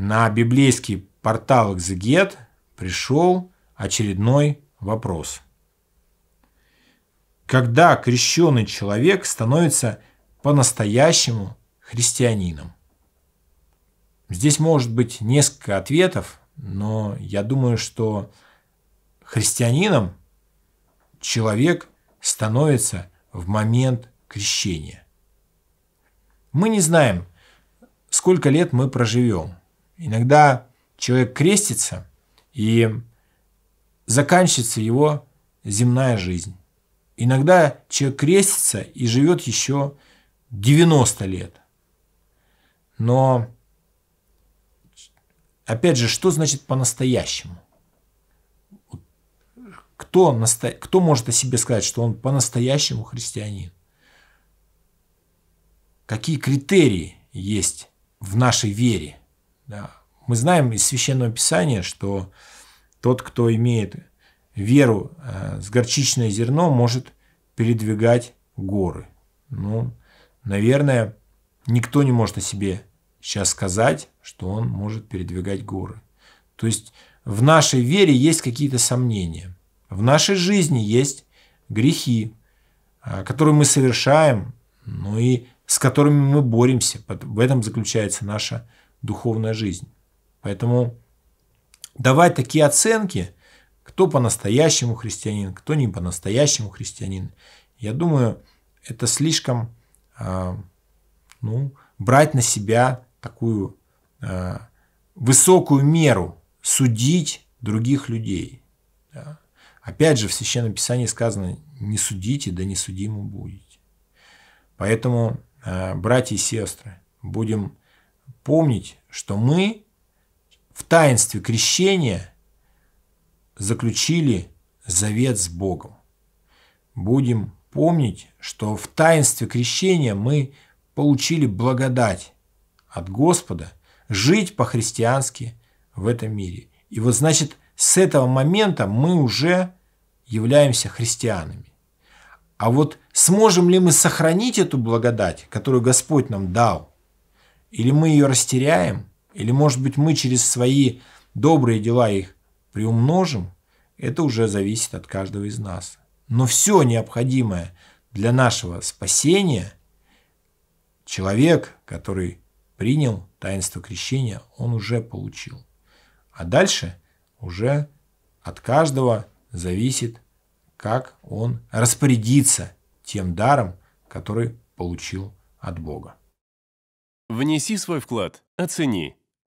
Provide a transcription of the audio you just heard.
На библейский портал Exeget пришел очередной вопрос. Когда крещенный человек становится по-настоящему христианином? Здесь может быть несколько ответов, но я думаю, что христианином человек становится в момент крещения. Мы не знаем, сколько лет мы проживем – Иногда человек крестится, и заканчивается его земная жизнь. Иногда человек крестится и живет еще 90 лет. Но, опять же, что значит по-настоящему? Кто, насто... кто может о себе сказать, что он по-настоящему христианин? Какие критерии есть в нашей вере? Да, мы знаем из Священного Писания, что тот, кто имеет веру э, с горчичное зерно, может передвигать горы. Ну, наверное, никто не может о себе сейчас сказать, что он может передвигать горы. То есть в нашей вере есть какие-то сомнения. В нашей жизни есть грехи, э, которые мы совершаем, но ну и с которыми мы боремся. В этом заключается наша духовная жизнь. Поэтому давать такие оценки, кто по-настоящему христианин, кто не по-настоящему христианин, я думаю, это слишком а, ну, брать на себя такую а, высокую меру судить других людей. Опять же, в Священном Писании сказано, не судите, да не судимы будете. Поэтому, а, братья и сестры, будем помнить, что мы таинстве крещения заключили завет с Богом. Будем помнить, что в таинстве крещения мы получили благодать от Господа жить по-христиански в этом мире. И вот значит, с этого момента мы уже являемся христианами. А вот сможем ли мы сохранить эту благодать, которую Господь нам дал, или мы ее растеряем – или, может быть, мы через свои добрые дела их приумножим? Это уже зависит от каждого из нас. Но все необходимое для нашего спасения человек, который принял таинство крещения, он уже получил. А дальше уже от каждого зависит, как он распорядится тем даром, который получил от Бога. Внеси свой вклад, оцени –